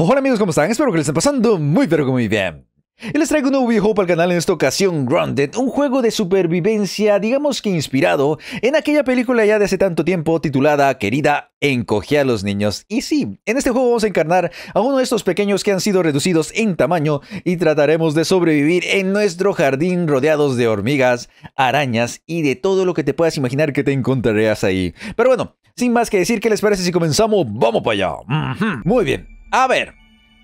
Hola amigos, ¿cómo están? Espero que les estén pasando muy pero muy bien. Y les traigo un nuevo videojuego para el canal en esta ocasión, Grounded, un juego de supervivencia, digamos que inspirado en aquella película ya de hace tanto tiempo titulada Querida, encogía a los niños. Y sí, en este juego vamos a encarnar a uno de estos pequeños que han sido reducidos en tamaño y trataremos de sobrevivir en nuestro jardín rodeados de hormigas, arañas y de todo lo que te puedas imaginar que te encontrarás ahí. Pero bueno, sin más que decir, ¿qué les parece si comenzamos? ¡Vamos para allá! Muy bien. A ver,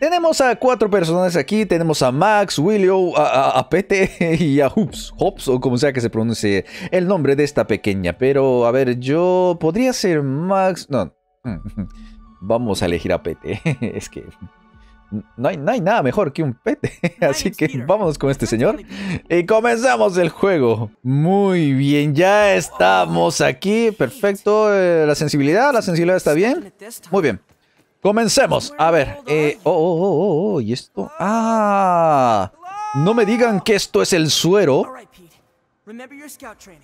tenemos a cuatro personas aquí. Tenemos a Max, Willow, a, Pete y a Hoops. Hops, o como sea que se pronuncie el nombre de esta pequeña. Pero, a ver, yo podría ser Max... No. Vamos a elegir a Pete. Es que... No hay, no hay nada mejor que un pete. Así que vámonos con este señor. Y comenzamos el juego. Muy bien, ya estamos aquí. Perfecto. Eh, la sensibilidad, la sensibilidad está bien. Muy bien. Comencemos. A ver. Eh, oh, oh, oh, oh, ¿y esto? Ah. No me digan que esto es el suero.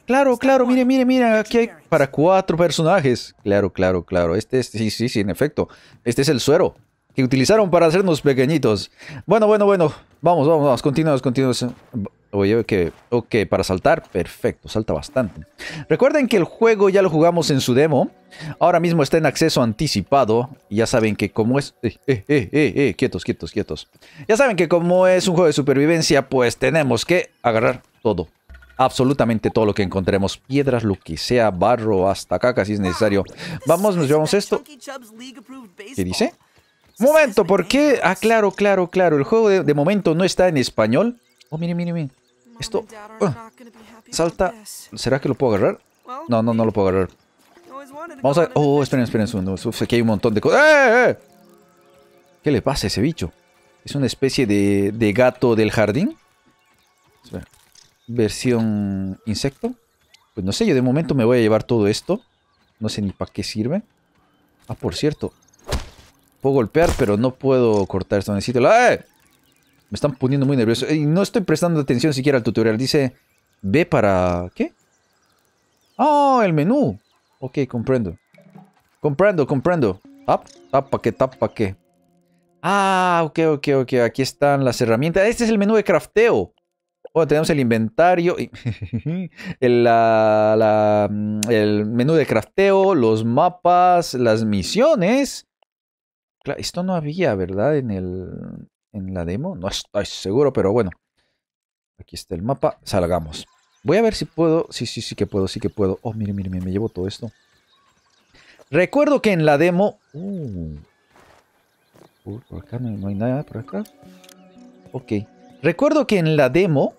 Claro, claro, mire, mire, mire, aquí hay para cuatro personajes. Claro, claro, claro. Este es, sí, sí, sí, en efecto. Este es el suero que utilizaron para hacernos pequeñitos. Bueno, bueno, bueno. Vamos, vamos, vamos. Continuamos, continuamos. Oye, que, ok, para saltar, perfecto, salta bastante. Recuerden que el juego ya lo jugamos en su demo. Ahora mismo está en acceso anticipado. Ya saben que como es... Eh, eh, eh, eh, eh, quietos, quietos, quietos. Ya saben que como es un juego de supervivencia, pues tenemos que agarrar todo. Absolutamente todo lo que encontremos. Piedras, lo que sea, barro, hasta caca si es necesario. Vamos, nos llevamos esto. ¿Qué dice? Momento, ¿por qué? Ah, claro, claro, claro. El juego de, momento no está en español. Oh, mire, mire, mire. Esto... Oh, salta. ¿Será que lo puedo agarrar? No, no, no lo puedo agarrar. Vamos a... Oh, esperen, esperen un segundo. Uf, aquí hay un montón de cosas. ¡Eh, ¡Eh, eh! ¿Qué le pasa a ese bicho? Es una especie de, de gato del jardín. Versión insecto. Pues no sé, yo de momento me voy a llevar todo esto. No sé ni para qué sirve. Ah, por cierto, Puedo golpear, pero no puedo cortar esto. Necesito ¡Eh! Me están poniendo muy nervioso. Y no estoy prestando atención siquiera al tutorial. Dice, ve para... ¿Qué? ¡Ah, el menú! Ok, comprendo. Comprendo, comprendo. para tapa tapa que. Ah, ok, ok, ok. Aquí están las herramientas. Este es el menú de crafteo. Bueno, tenemos el inventario, mm, el menú de crafteo, los mapas, las misiones esto no había, ¿verdad? En, en la demo. No estoy seguro, pero bueno. Aquí está el mapa. Salgamos. Voy a ver si puedo. Sí, sí, sí que puedo, sí que puedo. Oh, mire, mire, mire, me llevo todo esto. Recuerdo que en la demo... Uh, uh por acá no, hay nada, por acá. Ok. Recuerdo que en la demo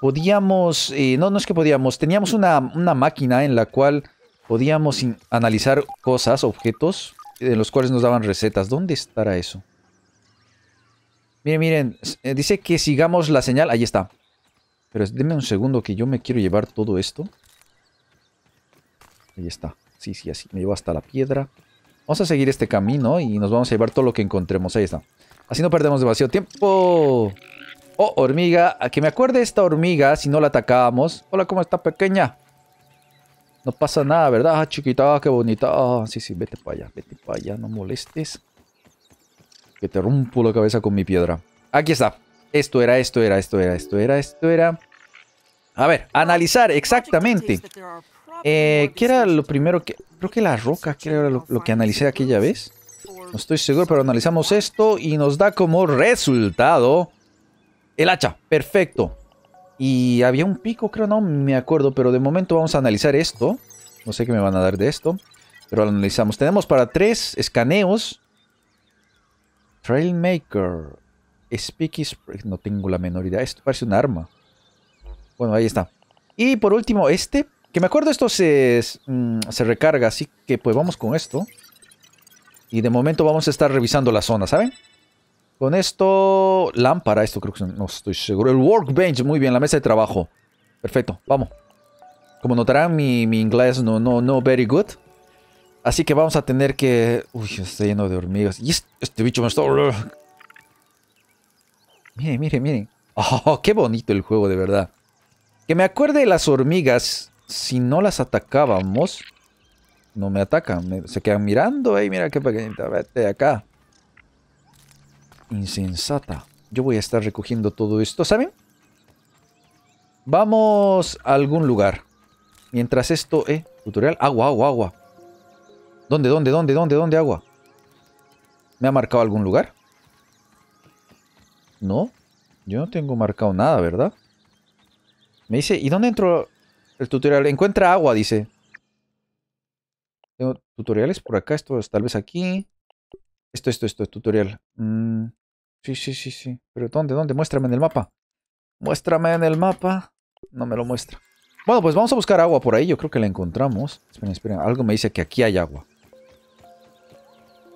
podíamos... Eh, no, no es que podíamos. Teníamos una, una máquina en la cual podíamos analizar cosas, objetos en los cuales nos daban recetas. ¿Dónde estará eso? Miren, miren, eh, dice que sigamos la señal. Ahí está. Pero denme un segundo que yo me quiero llevar todo esto. Ahí está. Sí, sí, así. Me llevo hasta la piedra. Vamos a seguir este camino y nos vamos a llevar todo lo que encontremos. Ahí está. Así no perdemos demasiado tiempo. Oh, hormiga. A que me acuerde esta hormiga si no la atacábamos. Hola, ¿cómo está pequeña? No pasa nada, ¿verdad? Ah, chiquita, ah, qué bonita. Ah, sí, sí, vete para allá, vete para allá, no molestes. Que te rompo la cabeza con mi piedra. Aquí está. Esto era, esto era, esto era, esto era, esto era. A ver, analizar exactamente. Eh, ¿Qué era lo primero que...? Creo que la roca, que era lo, lo que analicé aquella vez? No estoy seguro, pero analizamos esto y nos da como resultado... El hacha, perfecto. Y había un pico, creo, no me acuerdo, pero de momento vamos a analizar esto. No sé qué me van a dar de esto, pero lo analizamos. Tenemos para tres escaneos. Trailmaker. Speaky No tengo la menor idea. Esto parece un arma. Bueno, ahí está. Y por último, este. Que me acuerdo esto se mm, recarga, así que pues vamos con esto. Y de momento vamos a estar revisando la zona, ¿saben? Con esto, lámpara, esto creo que no estoy seguro. El workbench, muy bien, la mesa de trabajo. Perfecto, vamos. Como notarán, mi, inglés no, no, no very good. Así que vamos a tener que... Uy, está lleno de hormigas. Y este, este, bicho me está... Miren, miren, miren. Oh, qué bonito el juego, de verdad. Que me acuerde las hormigas. Si no las atacábamos, no me atacan. se quedan mirando. mira qué pequeñita. Vete acá insensata. Yo voy a estar recogiendo todo esto, ¿saben? Vamos a algún lugar. Mientras esto, eh, tutorial, agua, agua, agua. ¿Dónde, dónde, dónde, dónde, dónde agua? ¿Me ha marcado algún lugar? No, yo no tengo marcado nada, ¿verdad? Me dice, ¿y dónde entro el tutorial? Encuentra agua, dice. Tengo tutoriales por acá, esto es tal vez aquí. Esto, esto, esto, tutorial. Mm. Sí, sí, sí, sí. ¿Pero dónde, dónde? Muéstrame en el mapa. Muéstrame en el mapa. No me lo muestra. Bueno, pues vamos a buscar agua por ahí. Yo creo que la encontramos. Esperen, esperen. Algo me dice que aquí hay agua.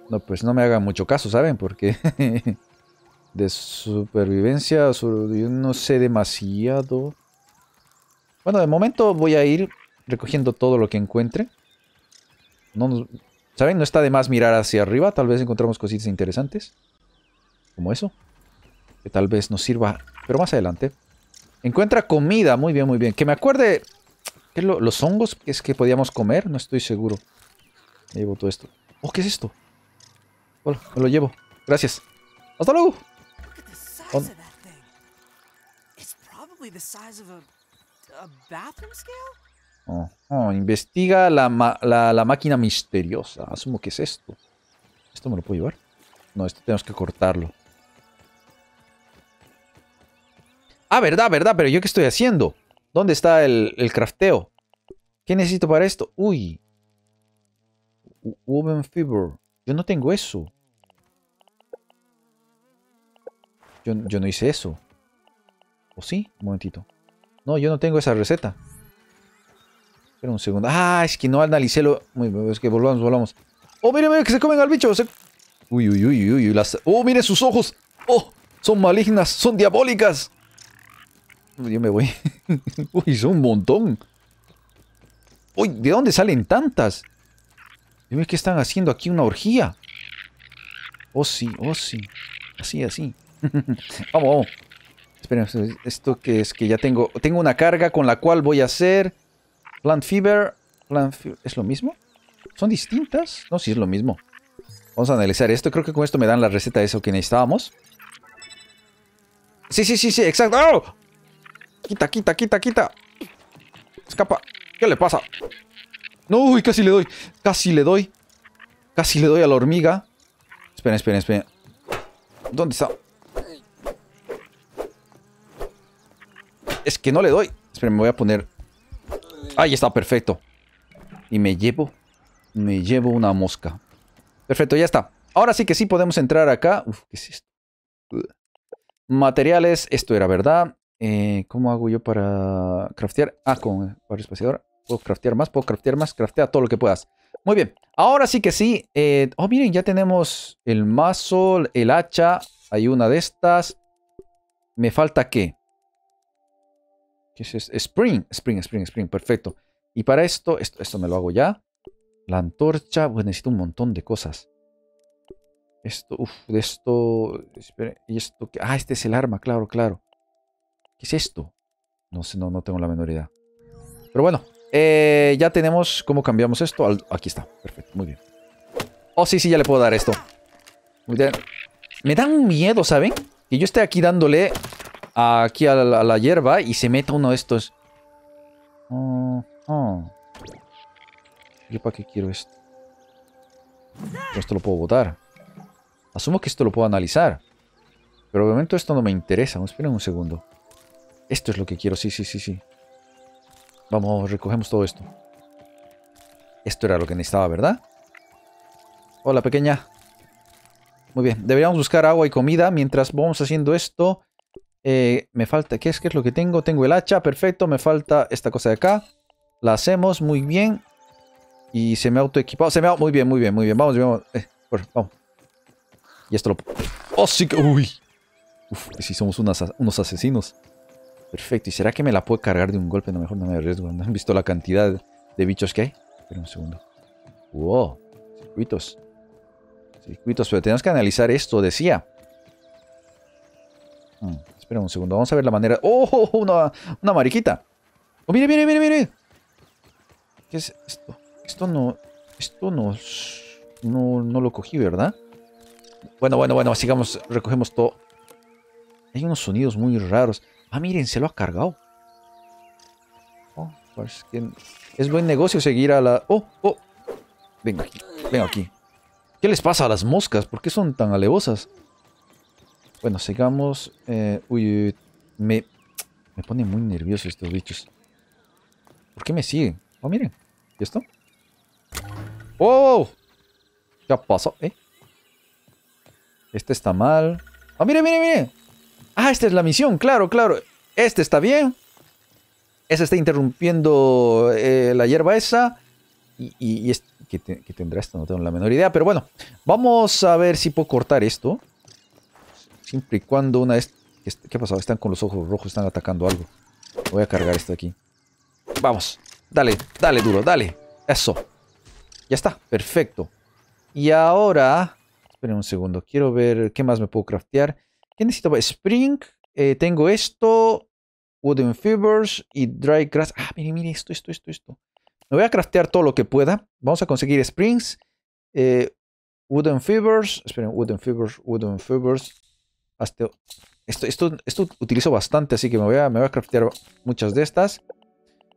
No, pues no me hagan mucho caso, ¿saben? Porque de supervivencia yo no sé demasiado. Bueno, de momento voy a ir recogiendo todo lo que encuentre. ¿Saben? No está de más mirar hacia arriba. Tal vez encontramos cositas interesantes como eso, que tal vez nos sirva, pero más adelante. Encuentra comida, muy bien, muy bien. Que me acuerde, los hongos que es que podíamos comer? No estoy seguro. Me llevo todo esto. Oh, ¿qué es esto? Hola, me lo llevo. Gracias. ¡Hasta luego! Oh. investiga la, la, la, máquina misteriosa. Asumo que es esto. ¿Esto me lo puedo llevar? No, esto tenemos que cortarlo. Ah, verdad, verdad, pero yo qué estoy haciendo. ¿Dónde está el, crafteo? ¿Qué necesito para esto? Uy. Woven Fever. Yo no tengo eso. Yo, no hice eso. ¿O sí? Un momentito. No, yo no tengo esa receta. Espera un segundo. Ah, es que no analicé lo... Es que volvamos, volvamos. Oh, miren, miren, que se comen al bicho. Uy, uy, uy, uy, uy. Oh, miren sus ojos. Oh, son malignas, son diabólicas. Yo me voy. Uy, son un montón. Uy, ¿de dónde salen tantas? Dime que están haciendo aquí una orgía. Oh, sí, oh, sí. Así, así. vamos, vamos. Esperen, esto que es que ya tengo... Tengo una carga con la cual voy a hacer... Plant Fever. Plant Fever. ¿Es lo mismo? ¿Son distintas? No, sí es lo mismo. Vamos a analizar esto. Creo que con esto me dan la receta de eso que necesitábamos. Sí, sí, sí, sí, exacto. ¡Oh! Quita, quita, quita, quita. Escapa. ¿Qué le pasa? No, uy, casi le doy. Casi le doy. Casi le doy a la hormiga. Esperen, esperen, esperen. ¿Dónde está? Es que no le doy. Esperen, me voy a poner... Ahí está, perfecto. Y me llevo... Me llevo una mosca. Perfecto, ya está. Ahora sí que sí podemos entrar acá. Uf, ¿qué es esto? Materiales, esto era verdad. Eh, ¿Cómo hago yo para craftear? Ah, con el espaciador. Puedo craftear más, puedo craftear más. Craftea todo lo que puedas. Muy bien. Ahora sí que sí. Eh, oh, miren, ya tenemos el mazo, el hacha. Hay una de estas. ¿Me falta qué? ¿Qué es esto? Spring, spring, spring, spring. Perfecto. Y para esto, esto, me lo hago ya. La antorcha. Pues necesito un montón de cosas. Esto, uff, de esto... y esto... Ah, este es el arma, claro, claro. ¿Qué es esto? No sé, no, no tengo la menor idea. Pero bueno, eh, ya tenemos cómo cambiamos esto. aquí está, perfecto, muy bien. Oh, sí, sí, ya le puedo dar esto. Me da un miedo, ¿saben? Que yo esté aquí dándole aquí a la, hierba y se meta uno de estos. ¿Qué oh, oh. para qué quiero esto? esto lo puedo botar. Asumo que esto lo puedo analizar. Pero obviamente esto no me interesa. Esperen un segundo. Esto es lo que quiero, sí, sí, sí, sí. Vamos, recogemos todo esto. Esto era lo que necesitaba, ¿verdad? Hola, pequeña. Muy bien, deberíamos buscar agua y comida mientras vamos haciendo esto. Eh, me falta, ¿qué es, ¿qué es lo que tengo? Tengo el hacha, perfecto. Me falta esta cosa de acá. La hacemos, muy bien. Y se me ha autoequipado. Se me ha... Muy bien, muy bien, muy bien. Vamos, vamos. Eh, vamos. Y esto lo... ¡Oh, sí que... ¡Uy! Uf, si somos unos asesinos. Perfecto. ¿Y será que me la puedo cargar de un golpe? No, mejor no me arriesgo. ¿No han visto la cantidad de bichos que hay? Espera un segundo. ¡Wow! Circuitos. Circuitos. Pero tenemos que analizar esto, decía. Hmm, espera un segundo. Vamos a ver la manera... ¡Oh, oh, ¡Oh! Una, una mariquita. ¡Oh, mire, mire, mire, mire! ¿Qué es esto? Esto no... Esto no... No, no lo cogí, ¿verdad? Bueno, bueno, bueno. Sigamos. Recogemos todo. Hay unos sonidos muy raros. Ah, miren, se lo ha cargado. Oh, pues, es buen negocio seguir a la... Oh, oh. Venga aquí, venga aquí. ¿Qué les pasa a las moscas? ¿Por qué son tan alevosas? Bueno, sigamos. Eh, uy, me, me pone muy nervioso estos bichos. ¿Por qué me siguen? Oh, miren. ¿Y esto? ¡Oh! Ya pasó, ¿eh? Este está mal. ¡Ah, miren, miren, miren! Ah, esta es la misión, claro, claro. Este está bien. Ese está interrumpiendo eh, la hierba esa. Y, ¿qué, tendrá esto? No tengo la menor idea. Pero bueno, vamos a ver si puedo cortar esto. Siempre y cuando una... ¿Qué ha pasado? Están con los ojos rojos, están atacando algo. Voy a cargar esto aquí. Vamos. Dale, dale duro, dale. Eso. Ya está, perfecto. Y ahora... Esperen un segundo. Quiero ver qué más me puedo craftear. ¿Qué necesito? Spring, eh, tengo esto, Wooden Fibers y Dry Grass. Ah, mire, mire, esto, esto, esto, esto. Me voy a craftear todo lo que pueda. Vamos a conseguir Springs, eh, Wooden Fibers. Esperen, Wooden Fibers, Wooden Fibers. esto, esto, esto utilizo bastante, así que me voy, a, me voy a craftear muchas de estas.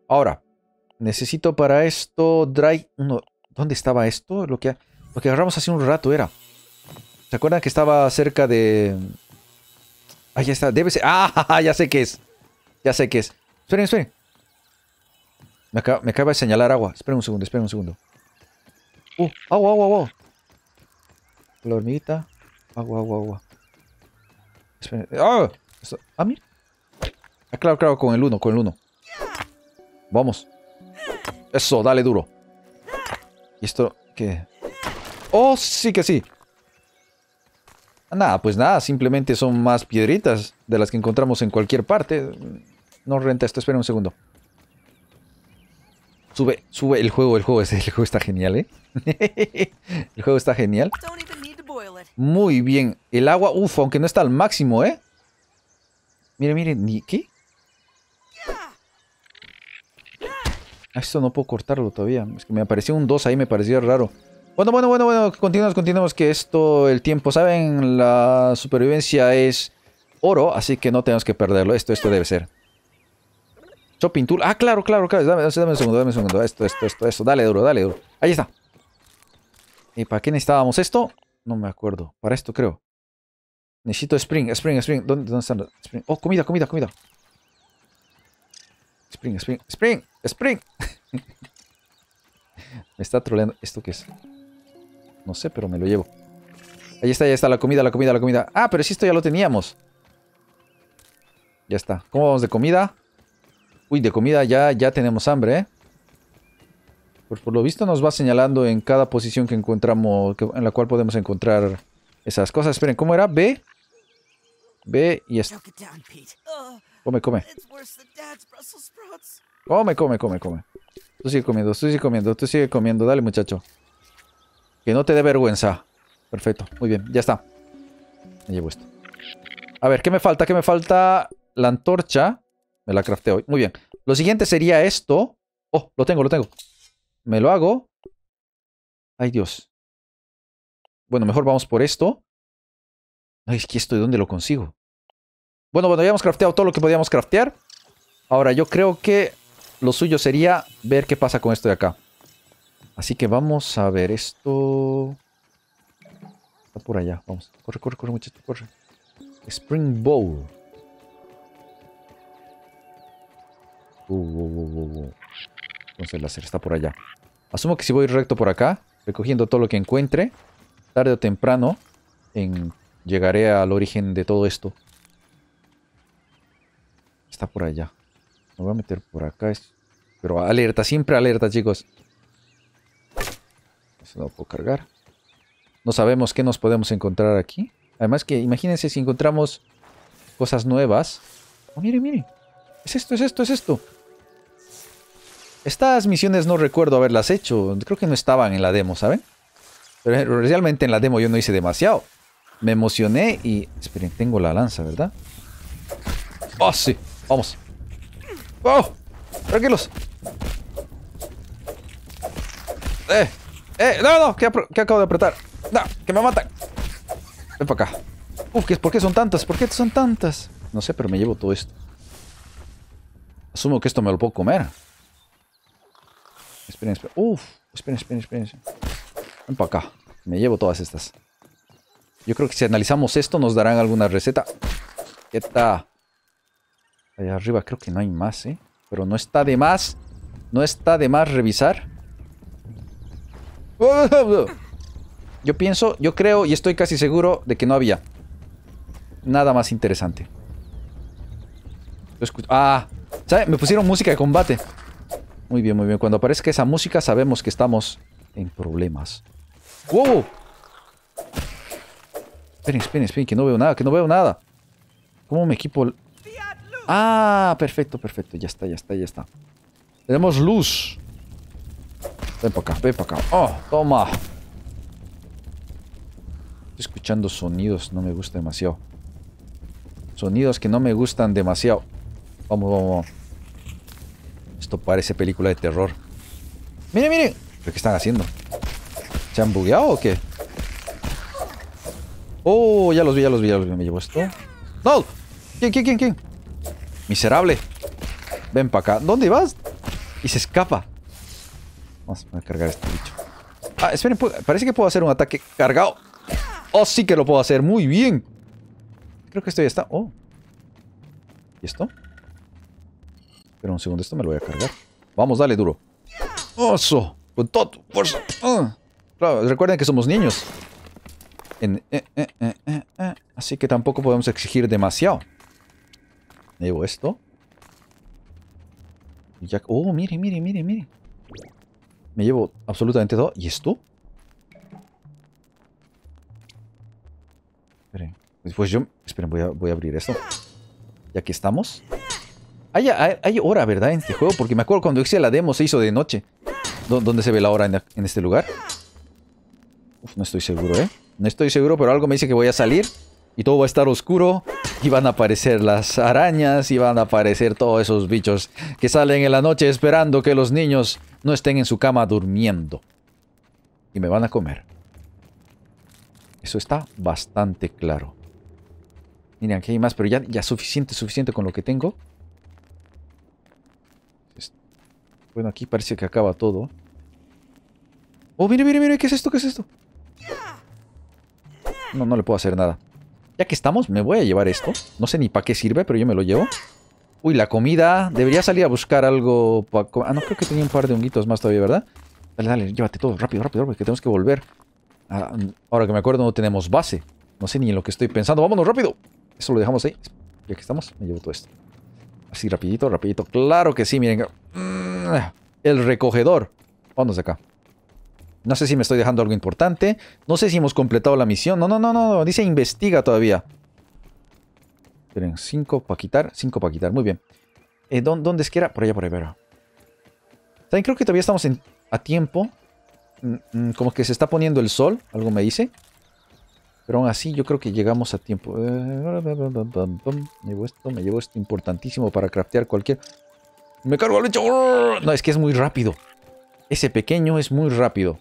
Ahora, necesito para esto Dry... ¿Dónde estaba esto? Lo que, lo que agarramos hace un rato era... ¿Se acuerdan que estaba cerca de, Ahí está, debe ser. Ah, ya sé qué es. Ya sé qué es. Esperen, esperen. Me acaba, me de señalar agua. Esperen un segundo, esperen un segundo. Uh, agua, agua, agua. La Agua, agua, agua. Esperen. ¡Ah! ah, mira. Ah, claro, claro, con el uno, con el uno. Vamos. Eso, dale duro. Y esto, ¿qué? ¡Oh, sí que sí! Nada, pues nada, simplemente son más piedritas de las que encontramos en cualquier parte. No renta esto, espera un segundo. Sube, sube el juego, el juego, el juego está genial, ¿eh? el juego está genial. Muy bien, el agua, uff, aunque no está al máximo, ¿eh? Mire, mire, ni qué. Ah, esto no puedo cortarlo todavía. Es que me apareció un 2 ahí, me pareció raro. Bueno, bueno, bueno, bueno, continuamos, continuamos que esto, el tiempo, saben, la supervivencia es oro, así que no tenemos que perderlo, esto, esto debe ser. Shopping tool, ah, claro, claro, claro, dame, dame un segundo, dame un segundo, esto, esto, esto, esto, dale duro, dale duro, ahí está. ¿Y para qué necesitábamos esto? No me acuerdo, para esto creo. Necesito spring, spring, spring, ¿dónde, están? Spring, oh, comida, comida, comida. Spring, spring, spring, spring. me está troleando, ¿esto qué es? No sé, pero me lo llevo. Ahí está, ahí está la comida, la comida, la comida. Ah, pero si esto ya lo teníamos. Ya está. ¿Cómo vamos de comida? Uy, de comida ya, ya tenemos hambre, ¿eh? Pues por, lo visto nos va señalando en cada posición que encontramos, en la cual podemos encontrar esas cosas. Esperen, ¿cómo era? B. B y esto. Come, come. Oh, come, come, come, come. Tú sigue comiendo, tú sigue comiendo, tú sigue comiendo. Dale, muchacho. Que no te dé vergüenza. Perfecto, muy bien, ya está. Me llevo esto. A ver, ¿qué me falta? ¿Qué me falta? La antorcha. Me la crafteo hoy. Muy bien. Lo siguiente sería esto. Oh, lo tengo, lo tengo. Me lo hago. Ay, Dios. Bueno, mejor vamos por esto. Ay, es que esto de dónde lo consigo. Bueno, bueno, ya hemos crafteado todo lo que podíamos craftear. Ahora, yo creo que lo suyo sería ver qué pasa con esto de acá. Así que vamos a ver esto. Está por allá. Vamos. Corre, corre, corre, muchacho, corre. Spring Bowl. Entonces uh, uh, uh, el láser está por allá. Asumo que si voy recto por acá, recogiendo todo lo que encuentre, tarde o temprano en, llegaré al origen de todo esto. Está por allá. Me voy a meter por acá. Pero alerta, siempre alerta, chicos. No puedo cargar. No sabemos qué nos podemos encontrar aquí. Además que imagínense si encontramos cosas nuevas. Oh, mire, mire. Es esto, es esto, es esto. Estas misiones no recuerdo haberlas hecho. Creo que no estaban en la demo, ¿saben? Pero eh, realmente en la demo yo no hice demasiado. Me emocioné y... Esperen, tengo la lanza, ¿verdad? ¡Oh, sí! ¡Vamos! ¡Oh! ¡Tranquilos! ¡Eh! ¡Eh! ¡No, no! qué acabo de apretar? ¡No! ¡Que me matan! Ven para acá. Uf, ¿por qué son tantas? ¿Por qué son tantas? No sé, pero me llevo todo esto. Asumo que esto me lo puedo comer. Esperen, esperen. Uf, esperen, esperen, esperen. Ven para acá. Me llevo todas estas. Yo creo que si analizamos esto nos darán alguna receta. ¿Qué está? Allá arriba creo que no hay más, ¿eh? Pero no está de más. No está de más revisar. Yo pienso, yo creo y estoy casi seguro de que no había nada más interesante. Ah, ¿sabes? Me pusieron música de combate. Muy bien, muy bien. Cuando aparezca esa música sabemos que estamos en problemas. ¡Wow! Esperen, esperen, esperen, que no veo nada, que no veo nada. ¿Cómo me equipo? Ah, perfecto, perfecto. Ya está, ya está, ya está. Tenemos luz. Ven para acá, ven para acá. ¡Oh, toma! Estoy escuchando sonidos, no me gusta demasiado. Sonidos que no me gustan demasiado. Vamos, vamos, vamos. Esto parece película de terror. ¡Miren, miren! ¿Pero qué están haciendo? ¿Se han bugueado o qué? Oh, ya los vi, ya los vi, ya los vi. Me llevo esto. ¡No! ¿Quién, quién, quién, quién? Miserable. Ven para acá. ¿Dónde vas? Y se escapa. Vamos a cargar este bicho. Ah, esperen, parece que puedo hacer un ataque cargado. Oh, sí que lo puedo hacer. Muy bien. Creo que esto ya está. Oh. ¿Y esto? Espera un segundo, esto me lo voy a cargar. Vamos, dale duro. ¡Oso! Con todo, fuerza. Ah. Claro, recuerden que somos niños. Eh, eh, eh, Así que tampoco podemos exigir demasiado. Llevo esto. ya... Oh, mire, mire, mire, mire. Me llevo absolutamente todo. ¿Y esto? Esperen. Después yo... Esperen, voy a, abrir esto. Ya que estamos. Hay, hora, ¿verdad? En este juego. Porque me acuerdo cuando hice la demo se hizo de noche. ¿Dónde se ve la hora en, este lugar? no estoy seguro, ¿eh? No estoy seguro, pero algo me dice que voy a salir. Y todo va a estar oscuro. Y van a aparecer las arañas. Y van a aparecer todos esos bichos que salen en la noche esperando que los niños no estén en su cama durmiendo. Y me van a comer. Eso está bastante claro. Miren, aquí hay más, pero ya, ya suficiente, suficiente con lo que tengo. Bueno, aquí parece que acaba todo. Oh, mire, mire, mire, ¿qué es esto? ¿Qué es esto? No, no le puedo hacer nada. Ya que estamos, me voy a llevar esto. No sé ni para qué sirve, pero yo me lo llevo. Uy, la comida. Debería salir a buscar algo para Ah, no, creo que tenía un par de honguitos más todavía, ¿verdad? Dale, dale, llévate todo. Rápido, rápido, porque tenemos que volver. Ah, ahora que me acuerdo, no tenemos base. No sé ni en lo que estoy pensando. ¡Vámonos, rápido! Eso lo dejamos ahí. Ya que estamos, me llevo todo esto. Así, rapidito, rapidito. Claro que sí, miren. Mm, el recogedor. Vámonos de acá. No sé si me estoy dejando algo importante. No sé si hemos completado la misión. No, no, no, no. Dice investiga todavía. Tienen 5 para quitar, 5 para quitar, muy bien. Eh, ¿Dónde es que era? Por allá, por ahí, También creo que todavía estamos a tiempo. Mm, mm, como que se está poniendo el sol, algo me dice. Pero aún así yo creo que llegamos a tiempo. Eh, me llevo esto, me llevo esto importantísimo para craftear cualquier... ¡Me cargo al bicho! No, es que es muy rápido. Ese pequeño es muy rápido.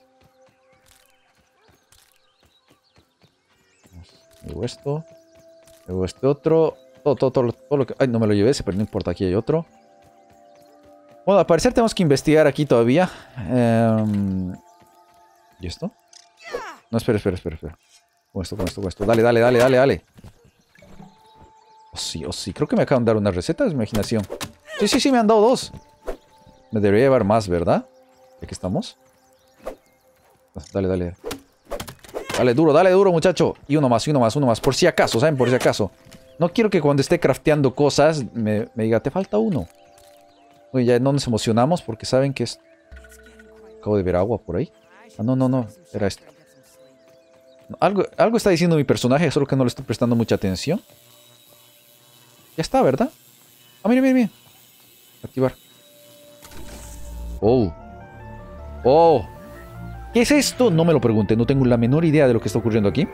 Me llevo esto. Luego este otro. Todo, todo, todo, lo que... Ay, no me lo llevé ese, pero no importa, aquí hay otro. Bueno, al parecer tenemos que investigar aquí todavía. Em, ¿Y esto? No, espera, espera, espera, espera. Con esto, con esto, con esto. Dale, dale, dale, dale, dale. Oh, sí, oh, sí. Creo que me acaban de dar una receta de imaginación. Sí, sí, sí, me han dado dos. Me debería llevar más, ¿verdad? Aquí estamos. Dale, dale. Dale duro, dale duro, muchacho. Y uno más, y uno más, uno más. Por si acaso, ¿saben? Por si acaso. No quiero que cuando esté crafteando cosas me, diga, te falta uno. Uy, ya no nos emocionamos porque saben que es... Acabo de ver agua por ahí. Ah, no, no, no. Era esto. Algo, algo está diciendo mi personaje, solo que no le estoy prestando mucha atención. Ya está, ¿verdad? Ah, mira mira mira, Activar. Oh. Oh. ¿Qué es esto? No me lo pregunte. no tengo la menor idea de lo que está ocurriendo aquí.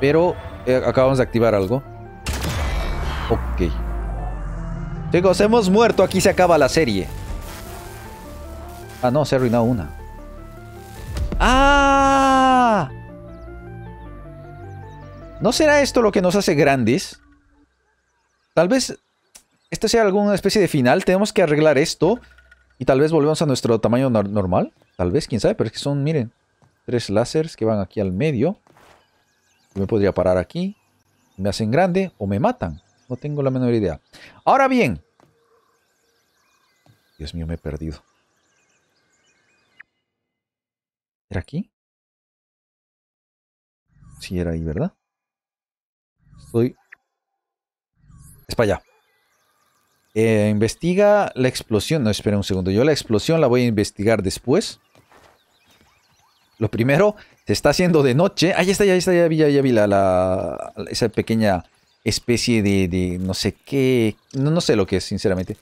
Pero eh, acabamos de activar algo. Ok. Chicos, hemos muerto, aquí se acaba la serie. Ah, no, se ha arruinado una. ¡Ah! ¿No será esto lo que nos hace grandes? Tal vez esto sea alguna especie de final. Tenemos que arreglar esto. Y tal vez volvemos a nuestro tamaño normal. Tal vez, quién sabe, pero es que son, miren, tres láseres que van aquí al medio. me podría parar aquí. Me hacen grande o me matan. No tengo la menor idea. Ahora bien. Dios mío, me he perdido. ¿Era aquí? Sí, era ahí, ¿verdad? Estoy... Es para allá. Eh, investiga la explosión. No, espera un segundo. Yo la explosión la voy a investigar después. Lo primero, se está haciendo de noche. Ahí está, ahí está, ya vi, la, esa pequeña especie de, no sé qué. No, sé lo que es, sinceramente.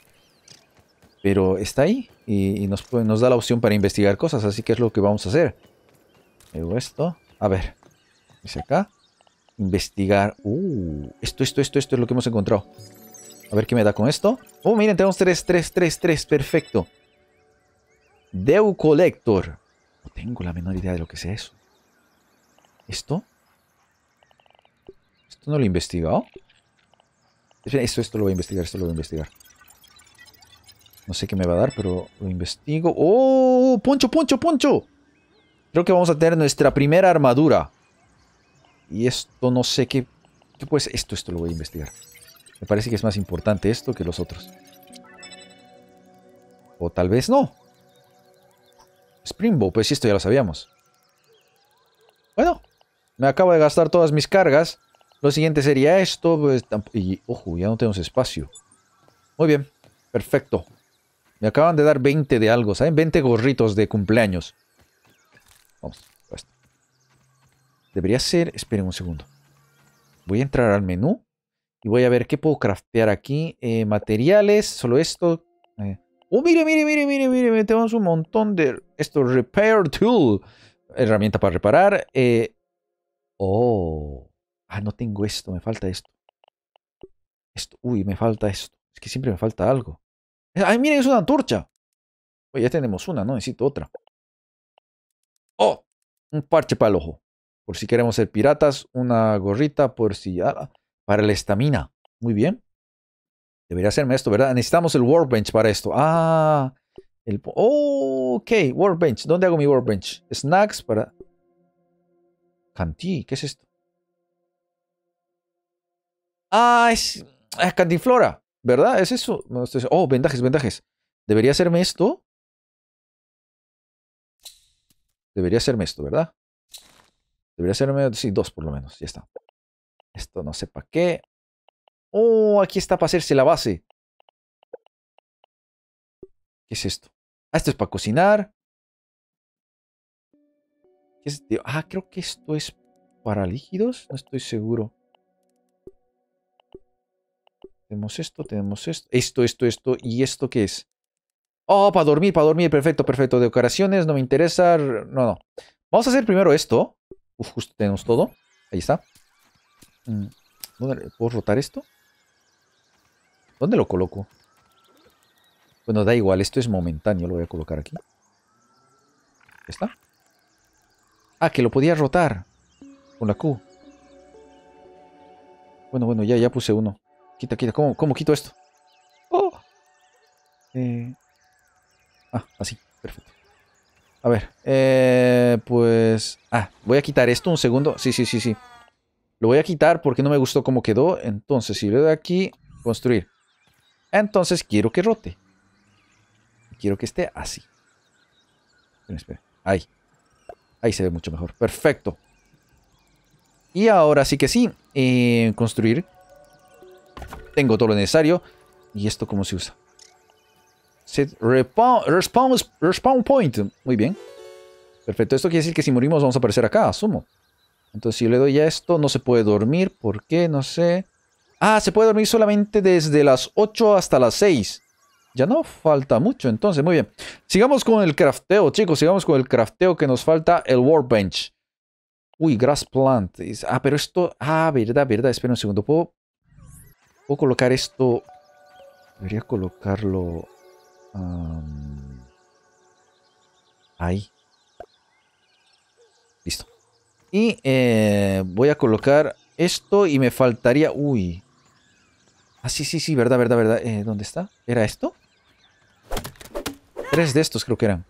Pero está ahí y, nos, da la opción para investigar cosas, así que es lo que vamos a hacer. Luego esto. A ver. Dice acá. Investigar. Uh, esto, esto, esto, esto es lo que hemos encontrado. A ver qué me da con esto. Oh, miren, tenemos 3, 3, 3, 3. Perfecto. Deu collector tengo la menor idea de lo que sea eso. ¿Esto? ¿Esto no lo he investigado? Esto, esto lo voy a investigar, esto lo voy a investigar. No sé qué me va a dar, pero lo investigo. ¡Oh! ¡Poncho, poncho, poncho! Creo que vamos a tener nuestra primera armadura. Y esto no sé qué... ¿Qué pues? Esto, esto lo voy a investigar. Me parece que es más importante esto que los otros. O tal vez no. Springbow, pues esto ya lo sabíamos. Bueno, me acabo de gastar todas mis cargas. Lo siguiente sería esto. Pues, y ojo, ya no tenemos espacio. Muy bien, perfecto. Me acaban de dar 20 de algo, ¿saben? 20 gorritos de cumpleaños. Vamos, esto. Pues. Debería ser... Esperen un segundo. Voy a entrar al menú. Y voy a ver qué puedo craftear aquí. Eh, materiales, solo esto. Eh, Oh, mire, mire, mire, mire, mire, tenemos un montón de esto, Repair Tool, herramienta para reparar. Eh, oh, ah, no tengo esto, me falta esto. Esto, uy, me falta esto. Es que siempre me falta algo. Eh, ay, miren, es una antorcha. Oye, ya tenemos una, no necesito otra. Oh, un parche para el ojo. Por si queremos ser piratas, una gorrita por si ah, para la estamina. Muy bien. Debería hacerme esto, ¿verdad? Necesitamos el workbench para esto. Ah, el, ok, workbench. ¿Dónde hago mi workbench? Snacks para... Cantí, ¿qué es esto? Ah, es, es ah, cantiflora, ¿verdad? Es eso. Oh, vendajes, vendajes. Debería hacerme esto. Debería hacerme esto, ¿verdad? Debería hacerme, sí, dos por lo menos. Ya está. Esto no sé para qué. Oh, aquí está para hacerse la base. ¿Qué es esto? Ah, esto es para cocinar. Este? Ah, creo que esto es para líquidos. No estoy seguro. Tenemos esto, tenemos esto. Esto, esto, esto. ¿Y esto qué es? Oh, para dormir, para dormir. Perfecto, perfecto. De Decoraciones, no me interesa. No, no. Vamos a hacer primero esto. Uf, justo tenemos todo. Ahí está. Mm, ¿Puedo rotar esto? ¿Dónde lo coloco? Bueno, da igual, esto es momentáneo, lo voy a colocar aquí. está? Ah, que lo podía rotar con la Q. Bueno, bueno, ya, ya puse uno. Quita, quita. ¿Cómo, quito esto? Oh. Eh. Ah, así. Perfecto. A ver. Eh, pues... Ah, voy a quitar esto un segundo. Sí, sí, sí, sí. Lo voy a quitar porque no me gustó cómo quedó. Entonces, si le doy aquí, construir. Entonces quiero que rote. Quiero que esté así. Ahí. Ahí se ve mucho mejor. Perfecto. Y ahora sí que sí. Eh, construir. Tengo todo lo necesario. ¿Y esto cómo se usa? respawn, point. Muy bien. Perfecto. Esto quiere decir que si morimos vamos a aparecer acá. Asumo. Entonces si le doy a esto no se puede dormir. ¿Por qué? No sé. Ah, se puede dormir solamente desde las 8 hasta las 6. Ya no falta mucho, entonces, muy bien. Sigamos con el crafteo, chicos. Sigamos con el crafteo que nos falta el workbench. Uy, grass plant. Ah, pero esto... Ah, verdad, verdad. Espera un segundo. ¿Puedo, colocar esto? Debería colocarlo... ahí. Listo. Y eh, voy a colocar esto y me faltaría... Uy, Ah, sí, sí, sí, verdad, verdad, verdad. Eh, ¿Dónde está? ¿Era esto? Tres de estos creo que eran.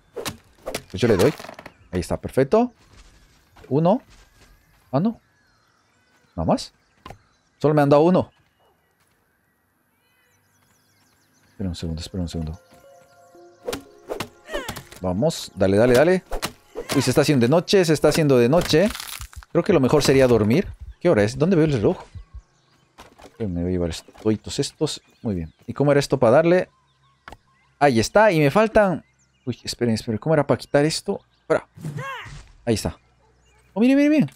Pues yo le doy. Ahí está, perfecto. Uno. Ah, no. ¿Nada más? Solo me han dado uno. Espera un segundo, espera un segundo. Vamos, dale, dale, dale. Uy, se está haciendo de noche, se está haciendo de noche. Creo que lo mejor sería dormir. ¿Qué hora es? ¿Dónde veo el reloj? me voy a llevar estos, estos. Muy bien. ¿Y cómo era esto para darle? Ahí está. Y me faltan... Uy, esperen, esperen. ¿Cómo era para quitar esto? Para. Ahí está. Oh, miren, miren, miren.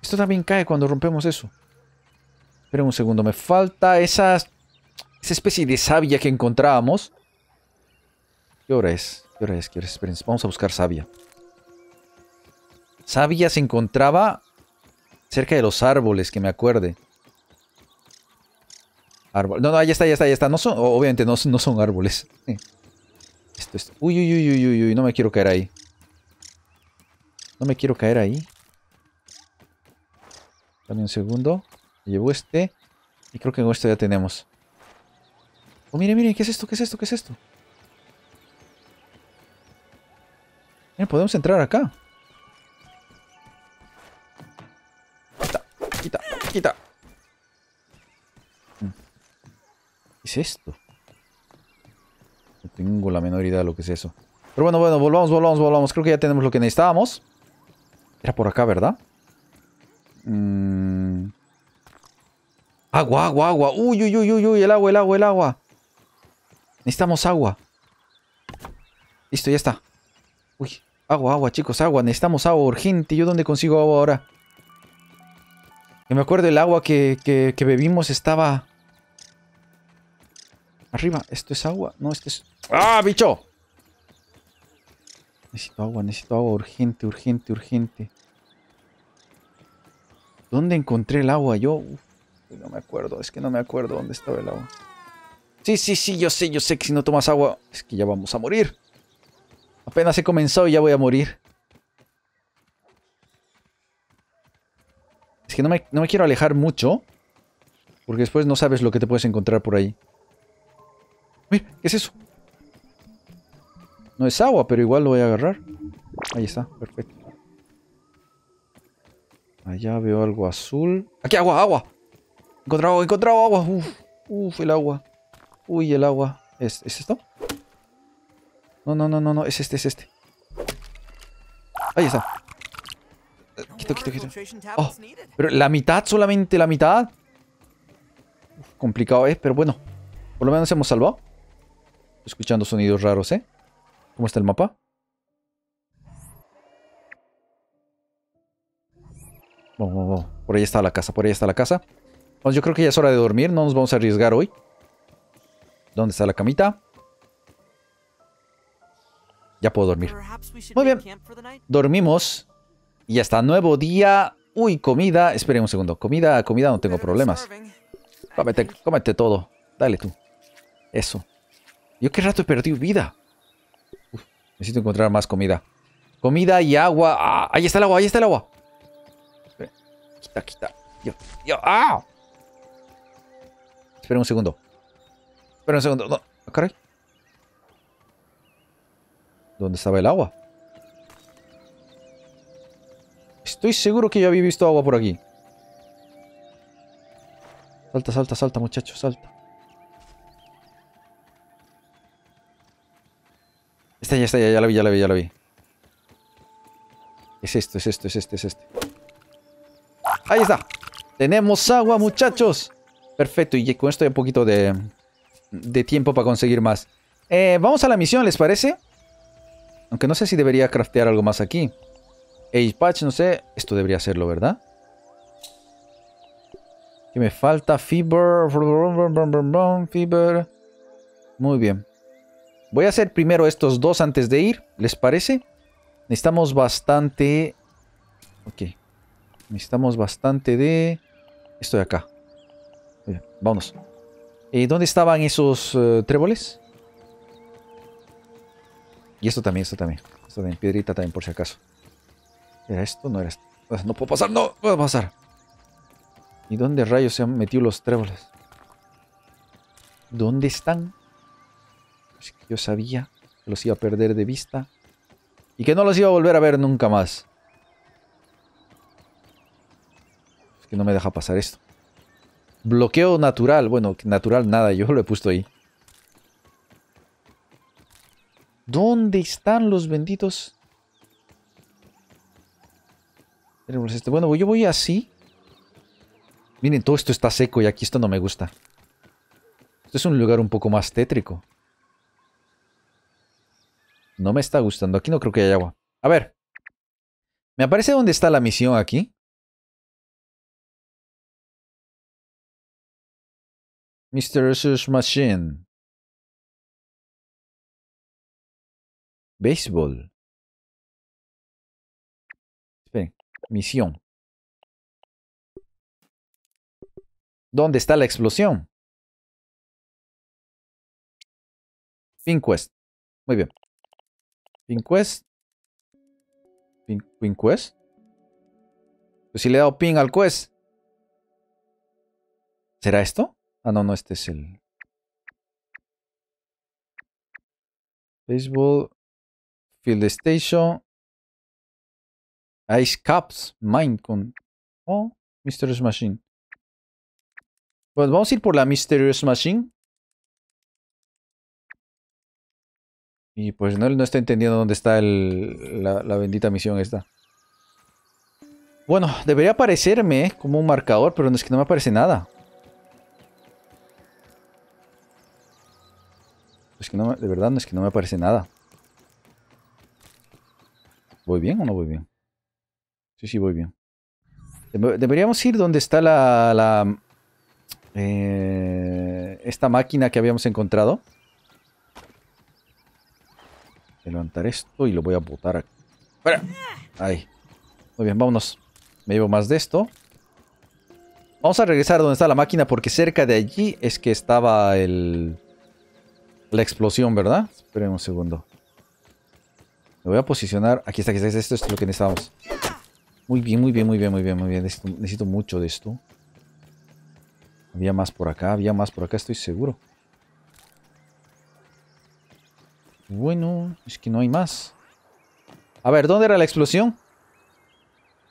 Esto también cae cuando rompemos eso. Esperen un segundo. Me falta esas... Esa especie de savia que encontrábamos. ¿Qué hora es? ¿Qué hora es? ¿Qué hora vamos a buscar savia. Savia se encontraba cerca de los árboles, que me acuerde. Árbol. No, no, ahí está, ya está, ya está. No son, obviamente no, son árboles. Esto, esto. Uy, uy, uy, uy, uy, uy. No me quiero caer ahí. No me quiero caer ahí. Dame un segundo. Llevo este. Y creo que con esto ya tenemos. Oh, mire, mire. ¿Qué es esto? ¿Qué es esto? ¿Qué es esto? Miren, podemos entrar acá. Quita, quita, quita. ¿Qué es esto? No tengo la menor idea de lo que es eso. Pero bueno, bueno, volvamos, volvamos, volvamos. Creo que ya tenemos lo que necesitábamos. Era por acá, ¿verdad? Mm. Agua, agua, agua. Uy, uy, uy, uy, uy, el agua, el agua, el agua. Necesitamos agua. Listo, ya está. Uy, agua, agua, chicos, agua. Necesitamos agua urgente. ¿Yo dónde consigo agua ahora? Que me acuerdo el agua que, que bebimos estaba... Arriba, esto es agua. No, esto es... ¡Ah, bicho! Necesito agua, necesito agua. Urgente, urgente, urgente. ¿Dónde encontré el agua? Yo... no me acuerdo, es que no me acuerdo dónde estaba el agua. Sí, sí, sí, yo sé, yo sé que si no tomas agua... Es que ya vamos a morir. Apenas he comenzado y ya voy a morir. Es que no me quiero alejar mucho. Porque después no sabes lo que te puedes encontrar por ahí. Mira, ¿qué es eso? No es agua, pero igual lo voy a agarrar. Ahí está, perfecto. Allá veo algo azul. ¡Aquí agua, agua! Encontrado agua, encontrado agua. Uf, el agua. Uy, el agua. ¿Es, esto? No, no, no, no, no. Es este, es este. Ahí está. Quito, quito, quito. Oh, pero la mitad, solamente la mitad. complicado es, pero bueno. Por lo menos hemos salvado escuchando sonidos raros, ¿eh? ¿Cómo está el mapa? Vamos, Por ahí está la casa, por ahí está la casa. Pues yo creo que ya es hora de dormir, no nos vamos a arriesgar hoy. ¿Dónde está la camita? Ya puedo dormir. Muy bien. Dormimos. Y hasta Nuevo día. Uy, comida. Esperen un segundo. Comida, comida, no tengo problemas. Cómete, cómete todo. Dale tú. Eso. Yo qué rato he perdido vida. necesito encontrar más comida. Comida y agua. Ah, ahí está el agua, ahí está el agua. Quita, quita. Yo, yo, ¡ah! Espera un segundo. Espera un segundo. No, ah, ¿Dónde estaba el agua? Estoy seguro que yo había visto agua por aquí. Salta, salta, salta, muchachos, salta. Este ya, está ya, ya lo vi, ya lo vi, ya lo vi. Es esto, es esto, es este, es este. ¡Ahí está! ¡Tenemos agua, muchachos! Perfecto, y con esto hay un poquito de, de tiempo para conseguir más. Eh, vamos a la misión, ¿les parece? Aunque no sé si debería craftear algo más aquí. Age Patch, no sé. Esto debería hacerlo, ¿verdad? ¿Qué me falta? Fever. Fever. Muy bien. Voy a hacer primero estos dos antes de ir, ¿les parece? Necesitamos bastante... Ok. Necesitamos bastante de... Esto de acá. Vamos. vámonos. ¿Y eh, ¿Dónde estaban esos eh, tréboles? Y esto también, esto también. Esto de piedrita también, por si acaso. ¿Era esto? No era esto. Ah, no puedo pasar, no puedo pasar. ¿Y dónde rayos se han metido los tréboles? ¿Dónde están? yo sabía que los iba a perder de vista y que no los iba a volver a ver nunca más. Es que no me deja pasar esto. Bloqueo natural. Bueno, natural nada, yo lo he puesto ahí. ¿Dónde están los benditos? Este. Bueno, yo voy así. Miren, todo esto está seco y aquí esto no me gusta. Esto es un lugar un poco más tétrico. No me está gustando. Aquí no creo que haya agua. A ver. Me aparece dónde está la misión aquí. Sush Machine. Baseball. espera, Misión. ¿Dónde está la explosión? Finquest. Muy bien quest? Ping, quest? Pues si le he dado ping al quest. ¿Será esto? Ah, no, no, este es el... Baseball, Field Station, Ice caps. con Oh, Mysterious Machine. Pues vamos a ir por la Mysterious Machine. Y pues no, no está entendiendo dónde está la, bendita misión esta. Bueno, debería aparecerme como un marcador, pero no es que no me aparece nada. Es que no, de verdad, no es que no me aparece nada. ¿Voy bien o no voy bien? Sí, sí, voy bien. Deberíamos ir donde está la... la eh, esta máquina que habíamos encontrado levantar esto y lo voy a botar aquí. Ahí. Muy bien, vámonos. Me llevo más de esto. Vamos a regresar donde está la máquina porque cerca de allí es que estaba el... La explosión, ¿verdad? Esperen un segundo. Me voy a posicionar. Aquí está, aquí está. Esto es lo que necesitamos. Muy bien, muy bien, muy bien, muy bien, muy bien. necesito mucho de esto. Había más por acá, había más por acá, estoy seguro. Bueno, es que no hay más. A ver, ¿dónde era la explosión?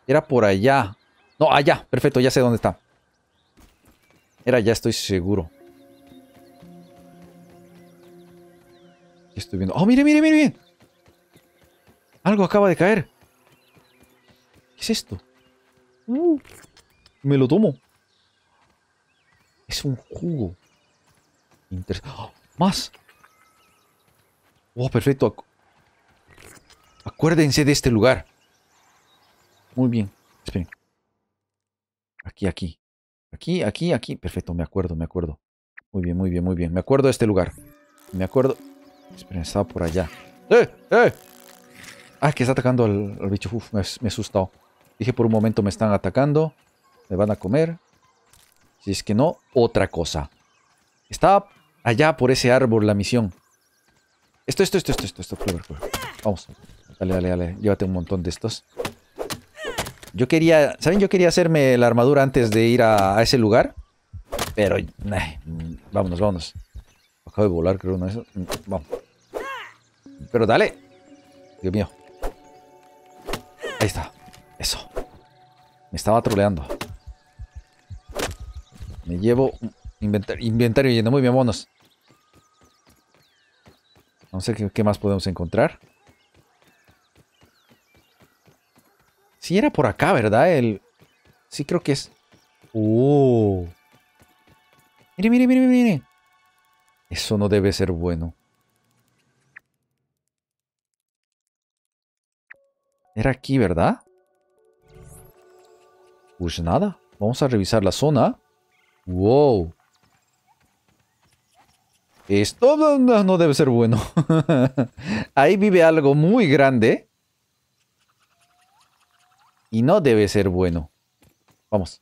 Era por allá. No, allá. Perfecto, ya sé dónde está. Era allá, estoy seguro. estoy viendo? ¡Oh, mire, mire, mire, Algo acaba de caer. ¿Qué es esto? Uh, me lo tomo. Es un jugo. Interesante. ¡Oh! ¡Más! Oh, perfecto. Acuérdense de este lugar. Muy bien. Esperen. Aquí, aquí. Aquí, aquí, aquí. Perfecto, me acuerdo, me acuerdo. Muy bien, muy bien, muy bien. Me acuerdo de este lugar. Me acuerdo. Esperen, estaba por allá. ¡Eh! ¡Eh! Ah, que está atacando al, bicho. Uf, me, he asustado. Dije por un momento me están atacando. Me van a comer. Si es que no, otra cosa. Está allá por ese árbol la misión. Esto, esto, esto, esto, esto, esto, Vamos. Dale, dale, dale. Llévate un montón de estos. Yo quería... ¿Saben? Yo quería hacerme la armadura antes de ir a, ese lugar. Pero... Nah, vámonos, vámonos. Acabo de volar, creo, ¿no? Eso. Mm, vamos. Pero dale. Dios mío. Ahí está. Eso. Me estaba troleando. Me llevo inventario, inventario lleno. Muy bien, vámonos. No sé qué más podemos encontrar? Sí, era por acá, ¿verdad? El... Sí, creo que es... ¡Oh! Mire, mire, mire, mire. Eso no debe ser bueno. Era aquí, ¿verdad? Pues nada. Vamos a revisar la zona. ¡Wow! Esto no, debe ser bueno. Ahí vive algo muy grande. Y no debe ser bueno. Vamos.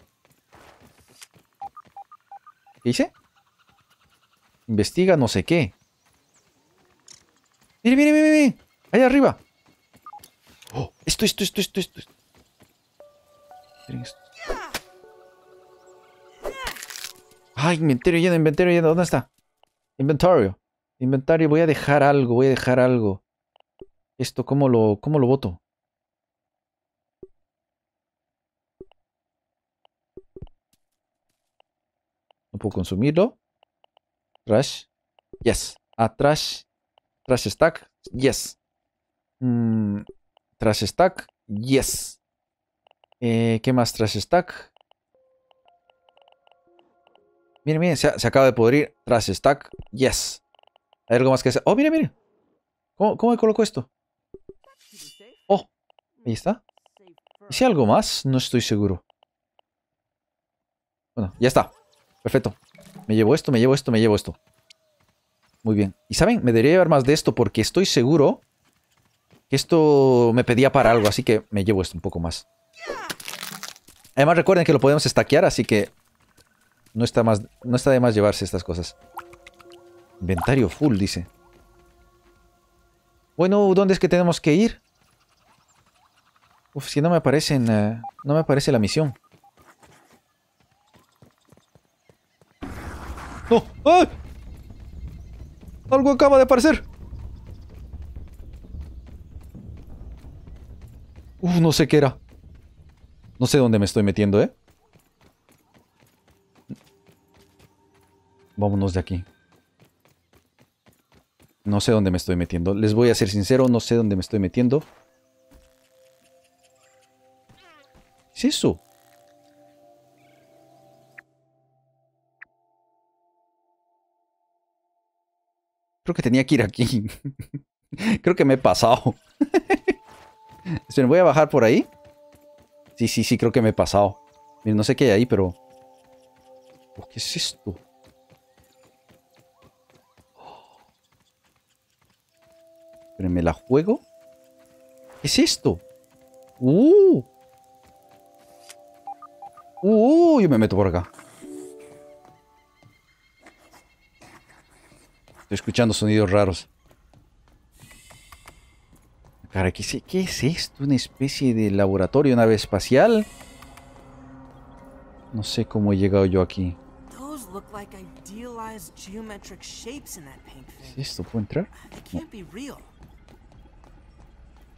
¿Qué hice? Investiga no sé qué. Mire, mire, mire, mire. Ahí arriba. Oh, esto, esto, esto, esto, esto. Ay, inventario lleno, inventario lleno. ¿Dónde está? Inventario. Inventario, voy a dejar algo, voy a dejar algo. Esto, ¿cómo lo, cómo lo voto? No puedo consumirlo. Trash. Yes. A ah, trash. Trash stack. Yes. Mm, trash stack. Yes. Eh, ¿Qué más trash stack? Miren, miren, se, acaba de ir Tras stack. Yes. ¿Hay algo más que hacer? Oh, miren, miren. ¿Cómo, cómo coloco esto? Oh, ahí está. ¿Hice algo más? No estoy seguro. Bueno, ya está. Perfecto. Me llevo esto, me llevo esto, me llevo esto. Muy bien. Y saben, me debería llevar más de esto porque estoy seguro que esto me pedía para algo, así que me llevo esto un poco más. Además recuerden que lo podemos stackear, así que no está, más, no está de más llevarse estas cosas. Inventario full, dice. Bueno, ¿dónde es que tenemos que ir? Uf, si no me aparecen... Eh, no me aparece la misión. ¡No! ¡Oh! ¡Ay! Algo acaba de aparecer. Uf, no sé qué era. No sé dónde me estoy metiendo, ¿eh? Vámonos de aquí. No sé dónde me estoy metiendo. Les voy a ser sincero, no sé dónde me estoy metiendo. ¿Qué es eso? Creo que tenía que ir aquí. Creo que me he pasado. ¿Me voy a bajar por ahí. Sí, sí, sí, creo que me he pasado. no sé qué hay ahí, pero... ¿Qué es esto? ¿Pero me la juego? ¿Qué es esto? ¡Uh! ¡Uh! Yo me meto por acá. Estoy escuchando sonidos raros. Cara, ¿qué es, ¿qué es esto? ¿Una especie de laboratorio, una nave espacial? No sé cómo he llegado yo aquí. ¿Es esto? ¿Puedo entrar?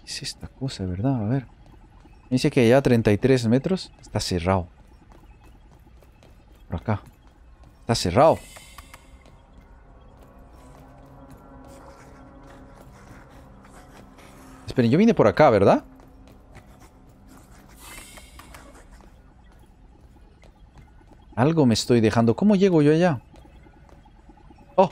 es esta cosa, verdad? A ver. dice que ya 33 metros. Está cerrado. Por acá. Está cerrado. Esperen, yo vine por acá, ¿verdad? Algo me estoy dejando. ¿Cómo llego yo allá? ¡Oh!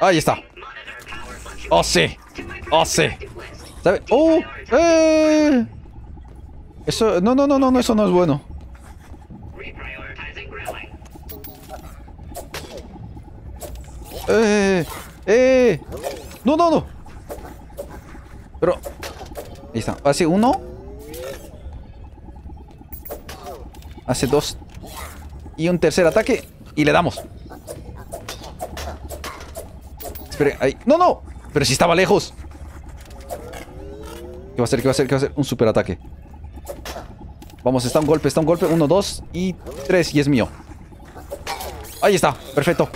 Ahí está. ¡Oh, sí! ¡Oh, sí! ¡Oh! Eh. Eso... No, no, no, no, eso no es bueno. ¡Eh! ¡Eh! ¡No, no, no! Pero... Ahí está. Hace uno. Hace dos. Y un tercer ataque. Y le damos. ¡No, no! Pero si estaba lejos. ¿Qué va a hacer? ¿Qué va a hacer? ¿Qué va a hacer? Un super ataque. Vamos, está un golpe, está un golpe. Uno, dos y tres. Y es mío. Ahí está. Perfecto.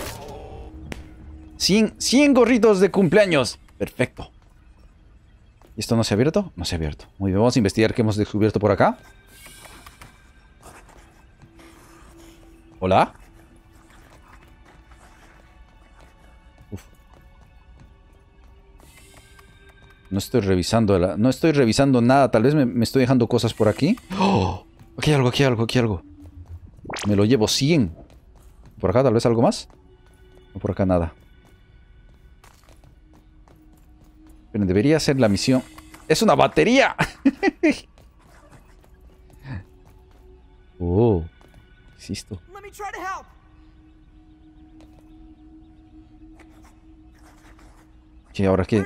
100, 100 gorritos de cumpleaños. Perfecto. ¿Y esto no se ha abierto? No se ha abierto. Muy bien, vamos a investigar qué hemos descubierto por acá. Hola. No estoy revisando no estoy revisando nada. Tal vez me, estoy dejando cosas por aquí. Aquí hay algo, aquí hay algo, aquí hay algo. Me lo llevo 100. ¿Por acá tal vez algo más? No, por acá nada. Pero debería ser la misión. ¡Es una batería! oh. Insisto. ¿Qué ahora qué?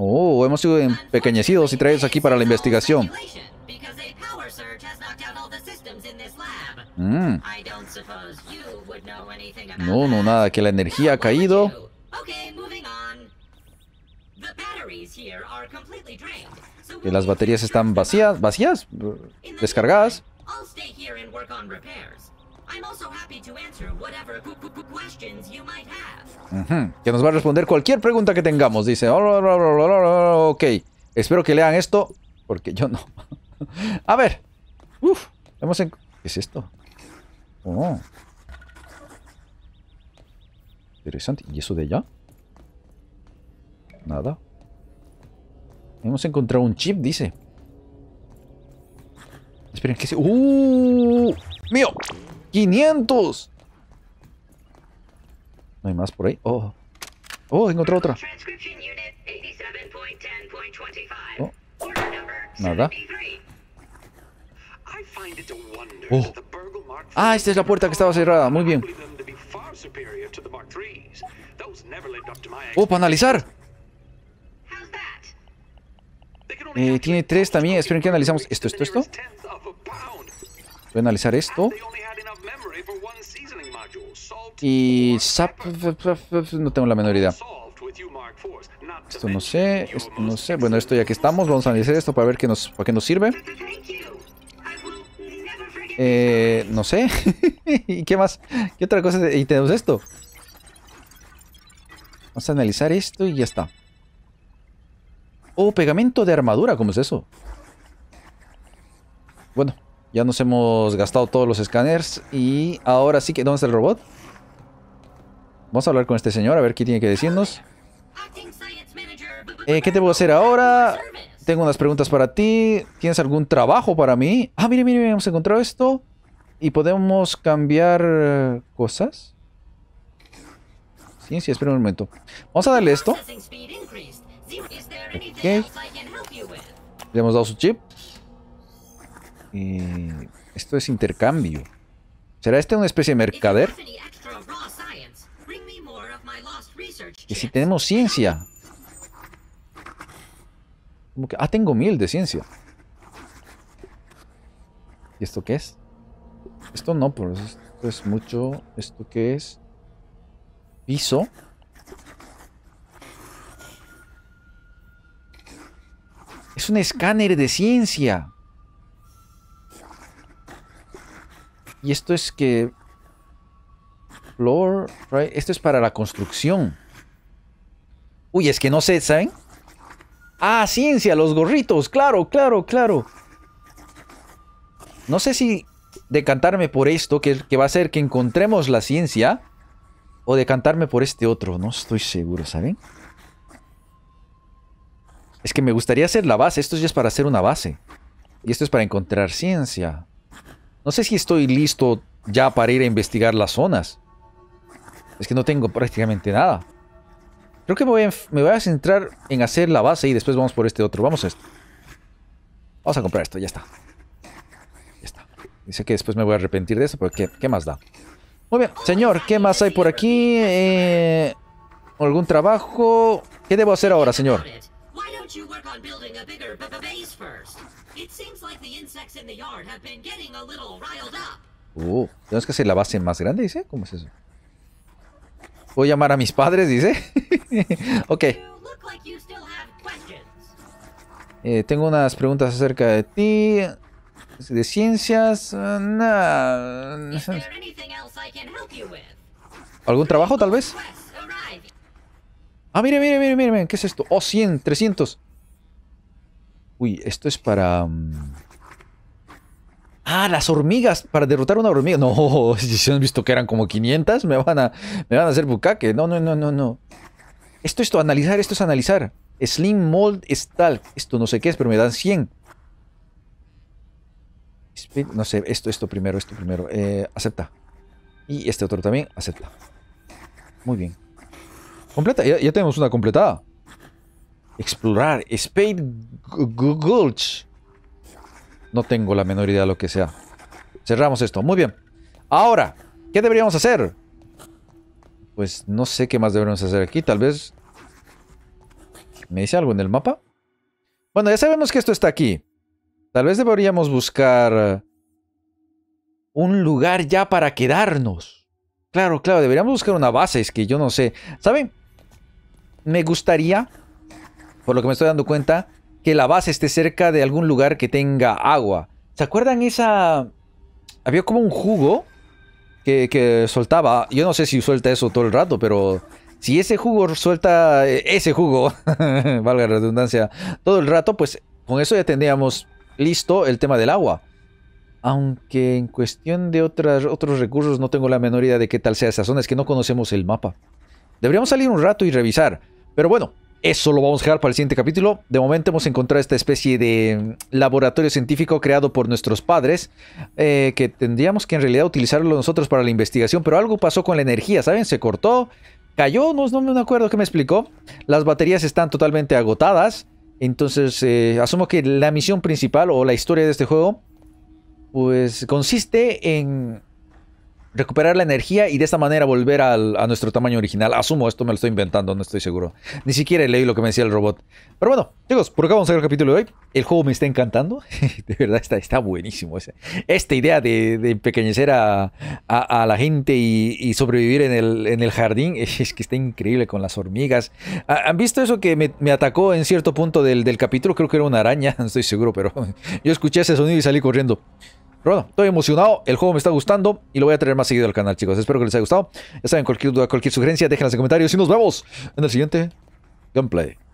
Oh, hemos sido empequeñecidos y traídos aquí para la investigación. Mm. No, no, nada, que la energía ha caído. Que las baterías están vacías, vacías, descargadas. Que nos va a responder cualquier pregunta que tengamos. Dice, oh, oh, oh, ok, espero que lean esto, porque yo no. a ver, Uf, es esto? Interesante. ¿Y eso de allá? Nada. Hemos encontrado un chip, dice. Esperen, que se... ¡Uh! ¡Mío! 500. No hay más por ahí. Oh, oh, encontré otra. Oh. Nada. Oh. Ah, esta es la puerta que estaba cerrada. Muy bien. Oh, para analizar. Eh, tiene tres también. Esperen que analizamos esto, esto, esto. Voy a analizar esto. Y Zap... No tengo la menor idea. Esto no sé, esto no sé. Bueno, esto ya que estamos, vamos a analizar esto para ver qué nos, para qué nos sirve. Eh, no sé. ¿Y qué más? ¿Qué otra cosa? Y tenemos esto. Vamos a analizar esto y ya está. Oh, pegamento de armadura. ¿Cómo es eso? Bueno, ya nos hemos gastado todos los escáneres. Y ahora sí que... ¿Dónde está el robot? Vamos a hablar con este señor a ver qué tiene que decirnos. Eh, ¿Qué te puedo hacer ahora? Tengo unas preguntas para ti. ¿Tienes algún trabajo para mí? Ah, mire, mire, hemos encontrado esto. ¿Y podemos cambiar eh, cosas? Sí, sí, espera un momento. Vamos a darle esto. Ok. Le hemos dado su chip. esto es intercambio. ¿Será este una especie de mercader? Y si tenemos ciencia. Como que, ah, tengo mil de ciencia. ¿Y esto qué es? Esto no, pero esto es mucho. ¿Esto qué es? Piso. Es un escáner de ciencia. Y esto es que... Floor, Esto es para la construcción. Uy, es que no sé, ¿saben? Ah, ciencia, los gorritos, claro, claro, claro. No sé si decantarme por esto, que, que va a ser que encontremos la ciencia, o decantarme por este otro, no estoy seguro, ¿saben? Es que me gustaría hacer la base, esto ya es para hacer una base. Y esto es para encontrar ciencia. No sé si estoy listo ya para ir a investigar las zonas. Es que no tengo prácticamente nada. Creo que me voy, a, centrar en hacer la base y después vamos por este otro. Vamos a esto. Vamos a comprar esto, ya está. Ya está. Dice que después me voy a arrepentir de eso, porque ¿qué, más da? Muy bien, señor, ¿qué más hay por aquí? Eh, ¿Algún trabajo? ¿Qué debo hacer ahora, señor? Uh, tenemos que hacer la base más grande, dice. ¿Cómo es eso? Voy a llamar a mis padres? Dice. ok. Eh, tengo unas preguntas acerca de ti. De ciencias. Eh, ¿Algún trabajo tal vez? Ah, mire, mire, mire, mire, ¿qué es esto? Oh, 100, 300. Uy, esto es para... Mm, Ah, las hormigas, para derrotar una hormiga. No, si se han visto que eran como 500, me van a, me van a hacer bucaque. No, no, no, no, no. Esto esto, analizar, esto es analizar. Slim Mold Stalk. Esto no sé qué es, pero me dan 100. No sé, esto, esto primero, esto primero. Eh, acepta. Y este otro también, acepta. Muy bien. Completa, ya, ya tenemos una completada. Explorar. Spade Gulch. No tengo la menor idea de lo que sea. Cerramos esto. Muy bien. Ahora, ¿qué deberíamos hacer? Pues no sé qué más deberíamos hacer aquí. Tal vez... ¿Me dice algo en el mapa? Bueno, ya sabemos que esto está aquí. Tal vez deberíamos buscar... Un lugar ya para quedarnos. Claro, claro. Deberíamos buscar una base. Es que yo no sé. ¿Saben? Me gustaría... Por lo que me estoy dando cuenta que la base esté cerca de algún lugar que tenga agua. ¿Se acuerdan esa...? Había como un jugo que, soltaba. Yo no sé si suelta eso todo el rato, pero si ese jugo suelta e, ese jugo, valga la redundancia, todo el rato, pues con eso ya tendríamos listo el tema del agua. Aunque en cuestión de otras, otros recursos no tengo la menor idea de qué tal sea esa zona, es que no conocemos el mapa. Deberíamos salir un rato y revisar. Pero bueno, eso lo vamos a dejar para el siguiente capítulo. De momento hemos encontrado esta especie de laboratorio científico creado por nuestros padres, eh, que tendríamos que en realidad utilizarlo nosotros para la investigación, pero algo pasó con la energía, ¿saben? Se cortó, cayó, no, no me acuerdo qué me explicó. Las baterías están totalmente agotadas, entonces eh, asumo que la misión principal o la historia de este juego, pues consiste en recuperar la energía y de esta manera volver a nuestro tamaño original. Asumo, esto me lo estoy inventando, no estoy seguro. Ni siquiera leí lo que me decía el robot. Pero bueno, chicos, por acá vamos a ver el capítulo de hoy. El juego me está encantando. de verdad, está, está buenísimo. Ese. Esta idea de, empequeñecer a, la gente y, sobrevivir en el, en el, jardín es que está increíble con las hormigas. ¿Han visto eso que me, atacó en cierto punto del, del capítulo? Creo que era una araña, no estoy seguro, pero yo escuché ese sonido y salí corriendo. Pero bueno, estoy emocionado, el juego me está gustando y lo voy a traer más seguido al canal, chicos. Espero que les haya gustado. Ya saben, cualquier duda, cualquier sugerencia, déjenlas en comentarios y nos vemos en el siguiente gameplay.